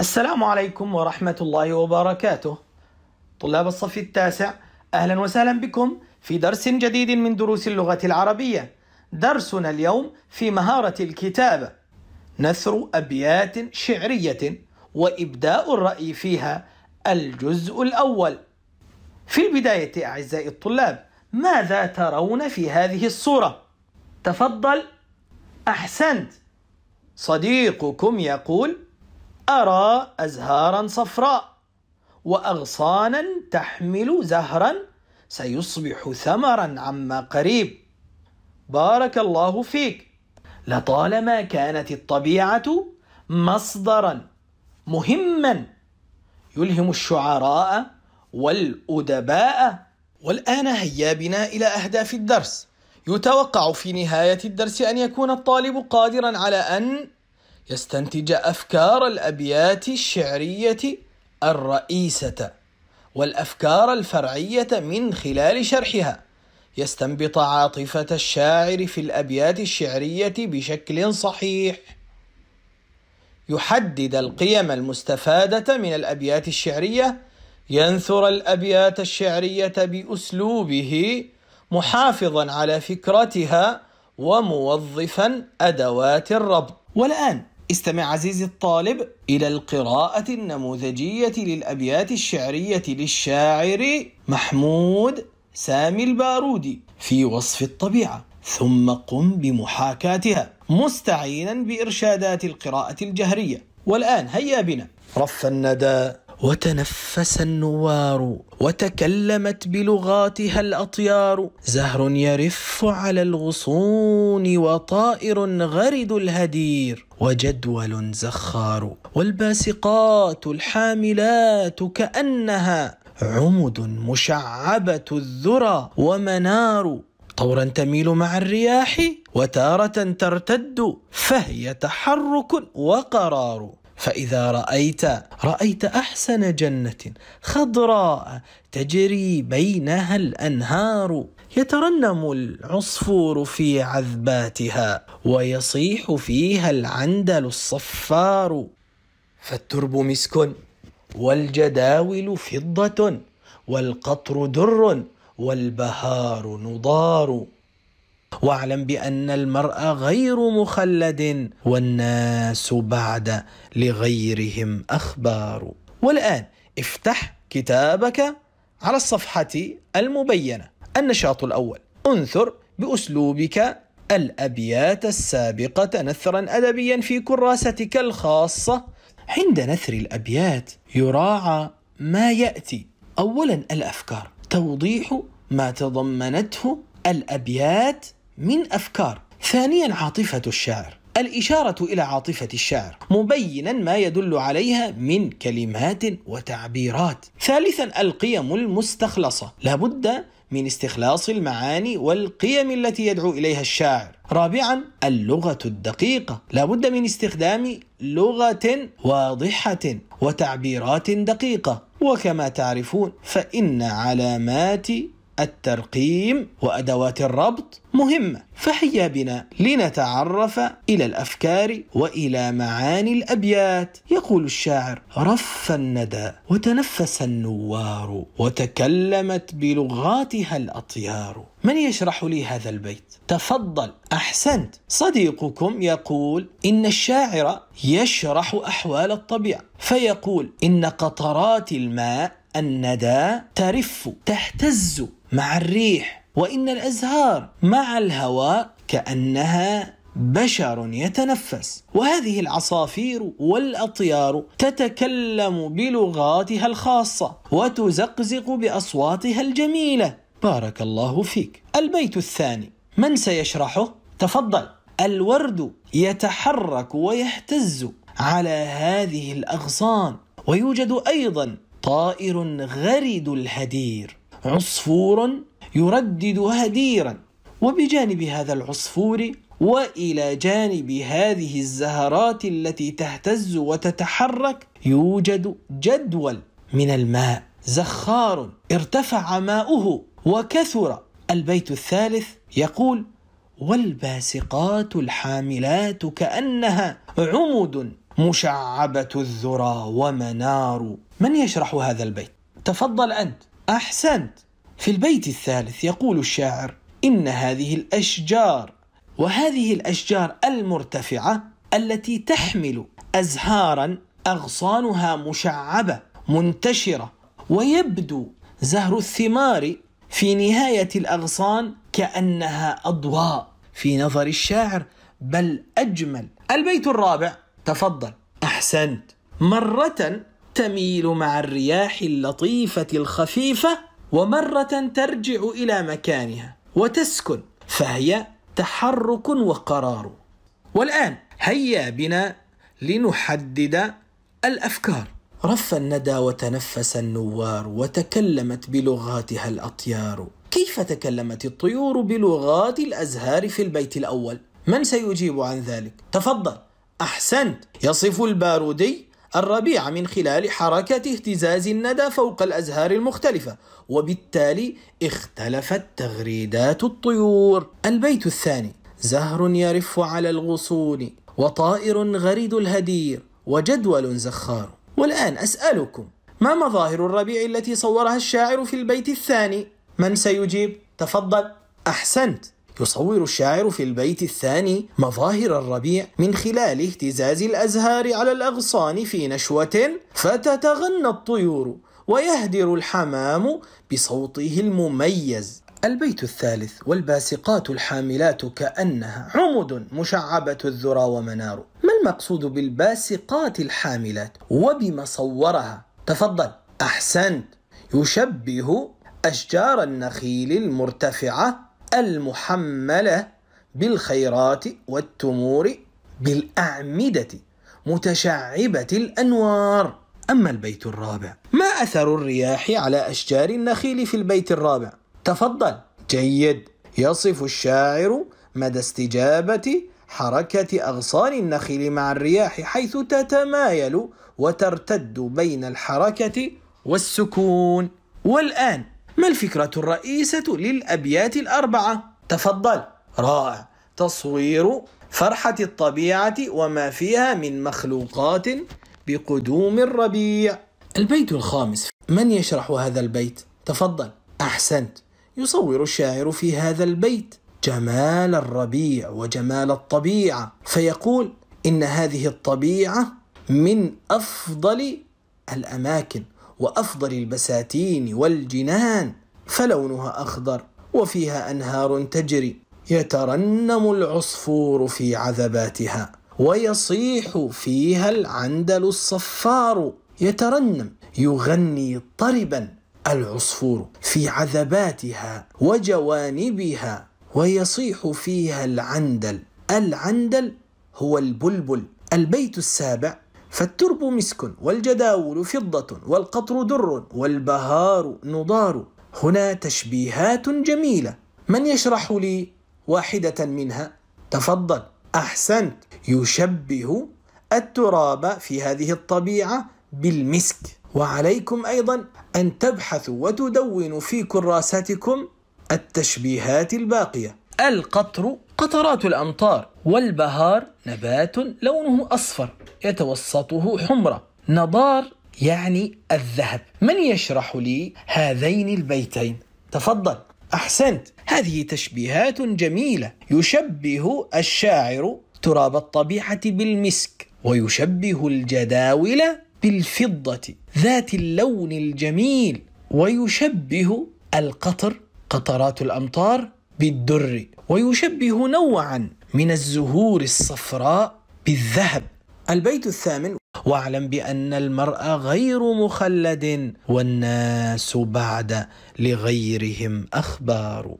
السلام عليكم ورحمة الله وبركاته طلاب الصف التاسع أهلا وسهلا بكم في درس جديد من دروس اللغة العربية درسنا اليوم في مهارة الكتابة نثر أبيات شعرية وإبداء الرأي فيها الجزء الأول في البداية أعزائي الطلاب ماذا ترون في هذه الصورة؟ تفضل أحسنت صديقكم يقول أرى أزهارا صفراء وأغصانا تحمل زهرا سيصبح ثمرا عما قريب بارك الله فيك لطالما كانت الطبيعة مصدرا مهما يلهم الشعراء والأدباء والآن هيا بنا إلى أهداف الدرس يتوقع في نهاية الدرس أن يكون الطالب قادرا على أن يستنتج أفكار الأبيات الشعرية الرئيسة والأفكار الفرعية من خلال شرحها يستنبط عاطفة الشاعر في الأبيات الشعرية بشكل صحيح يحدد القيم المستفادة من الأبيات الشعرية ينثر الأبيات الشعرية بأسلوبه محافظا على فكرتها وموظفا أدوات الربط والآن استمع عزيزي الطالب إلى القراءة النموذجية للأبيات الشعرية للشاعر محمود سامي البارودي في وصف الطبيعة ثم قم بمحاكاتها مستعينا بإرشادات القراءة الجهرية والآن هيا بنا رف الندى وتنفس النوار وتكلمت بلغاتها الأطيار زهر يرف على الغصون وطائر غرد الهدير وجدول زخار والباسقات الحاملات كأنها عمد مشعبة الذرى ومنار طورا تميل مع الرياح وتارة ترتد فهي تحرك وقرار فإذا رأيت رأيت أحسن جنة خضراء تجري بينها الأنهار يترنم العصفور في عذباتها ويصيح فيها العندل الصفار فالترب مسك والجداول فضة والقطر در والبهار نضار واعلم بان المرء غير مخلد والناس بعد لغيرهم اخبار والان افتح كتابك على الصفحه المبينه النشاط الاول انثر باسلوبك الابيات السابقه نثرا ادبيا في كراستك الخاصه عند نثر الابيات يراعى ما ياتي اولا الافكار توضيح ما تضمنته الابيات من أفكار ثانيا عاطفة الشاعر الإشارة إلى عاطفة الشاعر مبينا ما يدل عليها من كلمات وتعبيرات ثالثا القيم المستخلصة لابد من استخلاص المعاني والقيم التي يدعو إليها الشاعر رابعا اللغة الدقيقة لابد من استخدام لغة واضحة وتعبيرات دقيقة وكما تعرفون فإن علامات الترقيم وأدوات الربط مهمة فهيا بنا لنتعرف إلى الأفكار وإلى معاني الأبيات يقول الشاعر رف الندى وتنفس النوار وتكلمت بلغاتها الأطيار من يشرح لي هذا البيت؟ تفضل أحسنت صديقكم يقول إن الشاعر يشرح أحوال الطبيعة فيقول إن قطرات الماء الندى ترف تهتز مع الريح وإن الأزهار مع الهواء كأنها بشر يتنفس وهذه العصافير والاطيار تتكلم بلغاتها الخاصه وتزقزق باصواتها الجميله بارك الله فيك البيت الثاني من سيشرحه تفضل الورد يتحرك ويهتز على هذه الاغصان ويوجد ايضا طائر غرد الهدير عصفور يردد هديرا وبجانب هذا العصفور والى جانب هذه الزهرات التي تهتز وتتحرك يوجد جدول من الماء زخار ارتفع ماؤه وكثر البيت الثالث يقول والباسقات الحاملات كانها عمد مشعبه الذرى ومنار من يشرح هذا البيت تفضل انت أحسنت في البيت الثالث يقول الشاعر إن هذه الأشجار وهذه الأشجار المرتفعة التي تحمل أزهارا أغصانها مشعبة منتشرة ويبدو زهر الثمار في نهاية الأغصان كأنها أضواء في نظر الشاعر بل أجمل البيت الرابع تفضل أحسنت مرة تميل مع الرياح اللطيفة الخفيفة ومرة ترجع إلى مكانها وتسكن فهي تحرك وقرار والآن هيا بنا لنحدد الأفكار رف الندى وتنفس النوار وتكلمت بلغاتها الأطيار كيف تكلمت الطيور بلغات الأزهار في البيت الأول؟ من سيجيب عن ذلك؟ تفضل أحسنت يصف البارودي الربيع من خلال حركة اهتزاز الندى فوق الأزهار المختلفة وبالتالي اختلفت تغريدات الطيور البيت الثاني زهر يرف على الغصون وطائر غريد الهدير وجدول زخار والآن أسألكم ما مظاهر الربيع التي صورها الشاعر في البيت الثاني؟ من سيجيب؟ تفضل أحسنت يصور الشاعر في البيت الثاني مظاهر الربيع من خلال اهتزاز الأزهار على الأغصان في نشوة فتتغنى الطيور ويهدر الحمام بصوته المميز البيت الثالث والباسقات الحاملات كأنها عمد مشعبة الذرى ومنار ما المقصود بالباسقات الحاملات وبما صورها تفضل أحسنت يشبه أشجار النخيل المرتفعة المحملة بالخيرات والتمور بالأعمدة متشعبة الأنوار أما البيت الرابع ما أثر الرياح على أشجار النخيل في البيت الرابع؟ تفضل جيد يصف الشاعر مدى استجابة حركة أغصان النخيل مع الرياح حيث تتمايل وترتد بين الحركة والسكون والآن ما الفكرة الرئيسة للأبيات الأربعة؟ تفضل رائع تصوير فرحة الطبيعة وما فيها من مخلوقات بقدوم الربيع البيت الخامس من يشرح هذا البيت؟ تفضل أحسنت يصور الشاعر في هذا البيت جمال الربيع وجمال الطبيعة فيقول إن هذه الطبيعة من أفضل الأماكن وأفضل البساتين والجنان فلونها أخضر وفيها أنهار تجري يترنم العصفور في عذباتها ويصيح فيها العندل الصفار يترنم يغني طربا العصفور في عذباتها وجوانبها ويصيح فيها العندل العندل هو البلبل البيت السابع فالترب مسك والجداول فضة والقطر در والبهار نضار هنا تشبيهات جميلة من يشرح لي واحدة منها؟ تفضل أحسنت يشبه التراب في هذه الطبيعة بالمسك وعليكم أيضا أن تبحثوا وتدونوا في كراساتكم التشبيهات الباقية القطر قطرات الأمطار والبهار نبات لونه أصفر يتوسطه حمرة نضار يعني الذهب من يشرح لي هذين البيتين تفضل أحسنت هذه تشبيهات جميلة يشبه الشاعر تراب الطبيعة بالمسك ويشبه الجداول بالفضة ذات اللون الجميل ويشبه القطر قطرات الأمطار بالدر ويشبه نوعا من الزهور الصفراء بالذهب البيت الثامن واعلم بأن المرء غير مخلد والناس بعد لغيرهم أخبار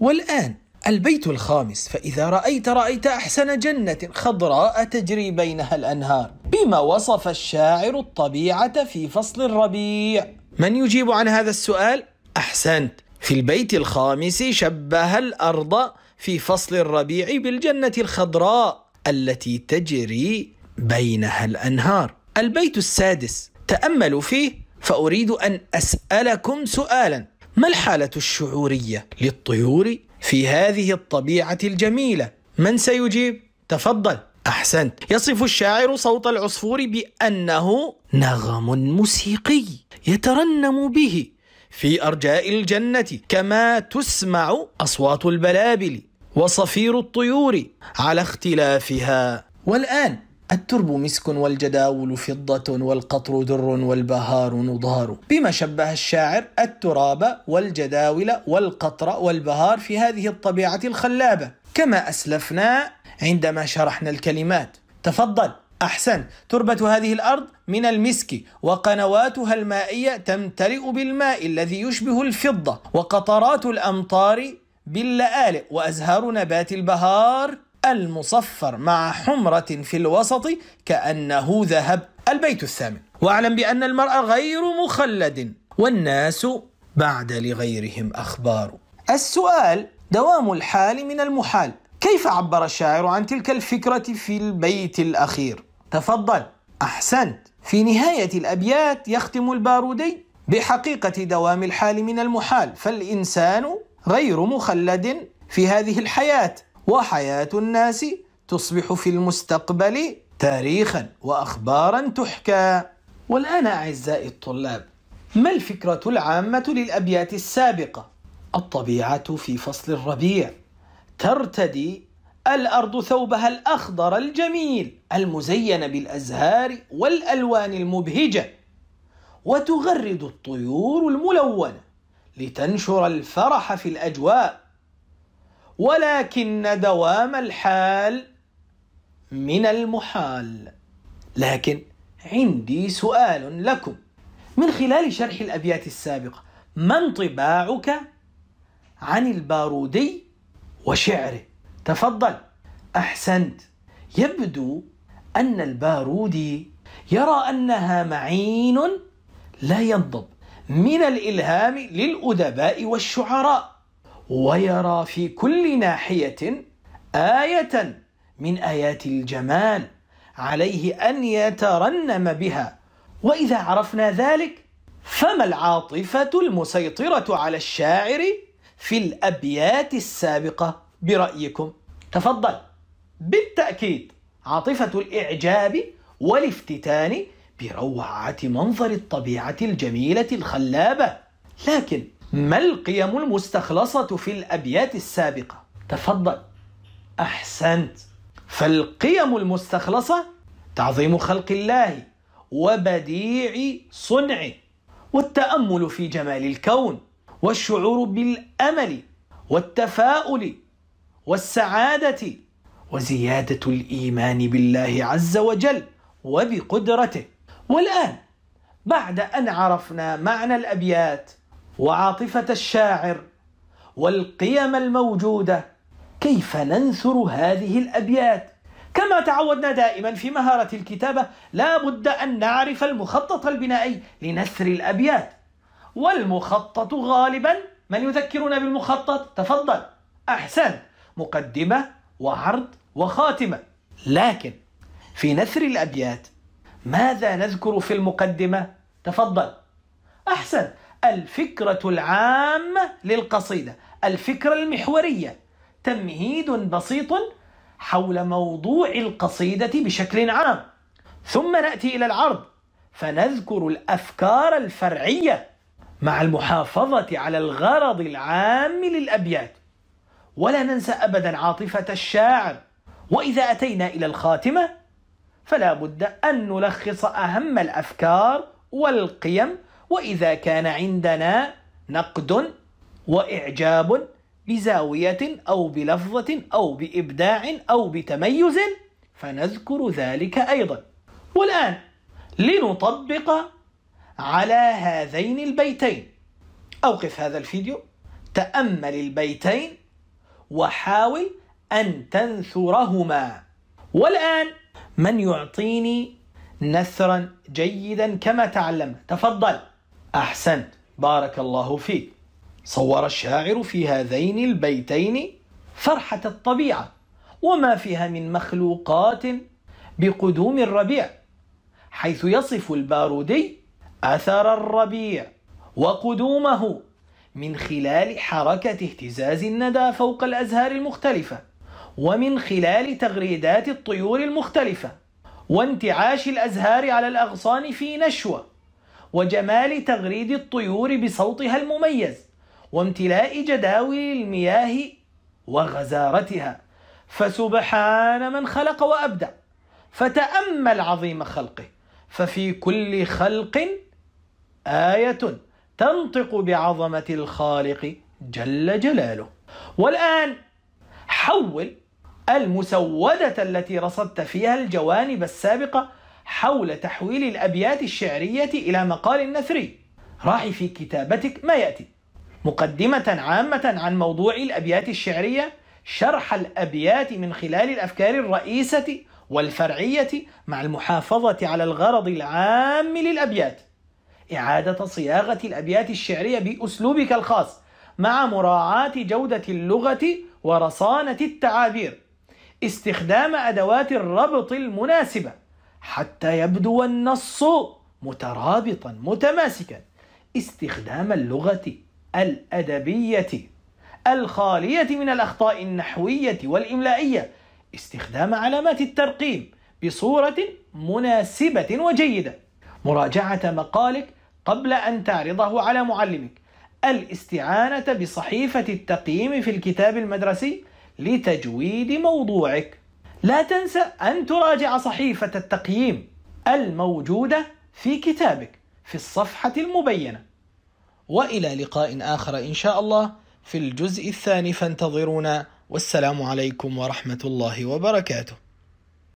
والآن البيت الخامس فإذا رأيت رأيت أحسن جنة خضراء تجري بينها الأنهار بما وصف الشاعر الطبيعة في فصل الربيع من يجيب عن هذا السؤال؟ أحسنت في البيت الخامس شبه الأرض في فصل الربيع بالجنة الخضراء التي تجري بينها الأنهار البيت السادس تأملوا فيه فأريد أن أسألكم سؤالا ما الحالة الشعورية للطيور في هذه الطبيعة الجميلة؟ من سيجيب؟ تفضل أحسنت يصف الشاعر صوت العصفور بأنه نغم موسيقي يترنم به في أرجاء الجنة كما تسمع أصوات البلابل وصفير الطيور على اختلافها والآن الترب مسك والجداول فضة والقطر در والبهار نضار بما شبه الشاعر التراب والجداول والقطر والبهار في هذه الطبيعة الخلابة كما أسلفنا عندما شرحنا الكلمات تفضل أحسن تربة هذه الأرض من المسك وقنواتها المائية تمتلئ بالماء الذي يشبه الفضة وقطرات الأمطار باللآلئ وأزهار نبات البهار المصفر مع حمرة في الوسط كأنه ذهب البيت الثامن واعلم بأن المرأة غير مخلد والناس بعد لغيرهم أخبار السؤال دوام الحال من المحال كيف عبر الشاعر عن تلك الفكرة في البيت الأخير؟ تفضل أحسنت في نهاية الأبيات يختم البارودي بحقيقة دوام الحال من المحال فالإنسان غير مخلد في هذه الحياة وحياة الناس تصبح في المستقبل تاريخا وأخبارا تحكى والآن أعزائي الطلاب ما الفكرة العامة للأبيات السابقة؟ الطبيعة في فصل الربيع ترتدي الارض ثوبها الاخضر الجميل المزين بالازهار والالوان المبهجه وتغرد الطيور الملونه لتنشر الفرح في الاجواء ولكن دوام الحال من المحال لكن عندي سؤال لكم من خلال شرح الابيات السابقه ما انطباعك عن البارودي وشعره تفضل احسنت يبدو ان البارودي يرى انها معين لا ينضب من الالهام للادباء والشعراء ويرى في كل ناحيه ايه من ايات الجمال عليه ان يترنم بها واذا عرفنا ذلك فما العاطفه المسيطره على الشاعر في الابيات السابقه برايكم تفضل بالتأكيد عاطفة الإعجاب والافتتان بروعة منظر الطبيعة الجميلة الخلابة لكن ما القيم المستخلصة في الأبيات السابقة؟ تفضل أحسنت فالقيم المستخلصة تعظيم خلق الله وبديع صنعه والتأمل في جمال الكون والشعور بالأمل والتفاؤل والسعادة وزيادة الإيمان بالله عز وجل وبقدرته والآن بعد أن عرفنا معنى الأبيات وعاطفة الشاعر والقيم الموجودة كيف ننثر هذه الأبيات كما تعودنا دائما في مهارة الكتابة لا بد أن نعرف المخطط البنائي لنثر الأبيات والمخطط غالبا من يذكرنا بالمخطط تفضل أحسنت مقدمة وعرض وخاتمة لكن في نثر الأبيات ماذا نذكر في المقدمة؟ تفضل أحسن الفكرة العامة للقصيدة الفكرة المحورية تمهيد بسيط حول موضوع القصيدة بشكل عام ثم نأتي إلى العرض فنذكر الأفكار الفرعية مع المحافظة على الغرض العام للأبيات ولا ننسى ابدا عاطفه الشاعر واذا اتينا الى الخاتمه فلا بد ان نلخص اهم الافكار والقيم واذا كان عندنا نقد واعجاب بزاويه او بلفظه او بابداع او بتميز فنذكر ذلك ايضا والان لنطبق على هذين البيتين اوقف هذا الفيديو تامل البيتين وحاول أن تنثرهما والآن من يعطيني نثرا جيدا كما تعلم تفضل أحسنت بارك الله فيك صور الشاعر في هذين البيتين فرحة الطبيعة وما فيها من مخلوقات بقدوم الربيع حيث يصف البارودي أثر الربيع وقدومه من خلال حركة اهتزاز الندى فوق الأزهار المختلفة ومن خلال تغريدات الطيور المختلفة وانتعاش الأزهار على الأغصان في نشوة وجمال تغريد الطيور بصوتها المميز وامتلاء جداول المياه وغزارتها فسبحان من خلق وأبدع فتأمل عظيم خلقه ففي كل خلق آية تنطق بعظمة الخالق جل جلاله والآن حول المسودة التي رصدت فيها الجوانب السابقة حول تحويل الأبيات الشعرية إلى مقال نثري راح في كتابتك ما يأتي مقدمة عامة عن موضوع الأبيات الشعرية شرح الأبيات من خلال الأفكار الرئيسة والفرعية مع المحافظة على الغرض العام للأبيات إعادة صياغة الأبيات الشعرية بأسلوبك الخاص مع مراعاة جودة اللغة ورصانة التعابير استخدام أدوات الربط المناسبة حتى يبدو النص مترابطا متماسكا استخدام اللغة الأدبية الخالية من الأخطاء النحوية والإملائية استخدام علامات الترقيم بصورة مناسبة وجيدة مراجعة مقالك قبل أن تعرضه على معلمك الاستعانة بصحيفة التقييم في الكتاب المدرسي لتجويد موضوعك لا تنسى أن تراجع صحيفة التقييم الموجودة في كتابك في الصفحة المبينة وإلى لقاء آخر إن شاء الله في الجزء الثاني فانتظرونا والسلام عليكم ورحمة الله وبركاته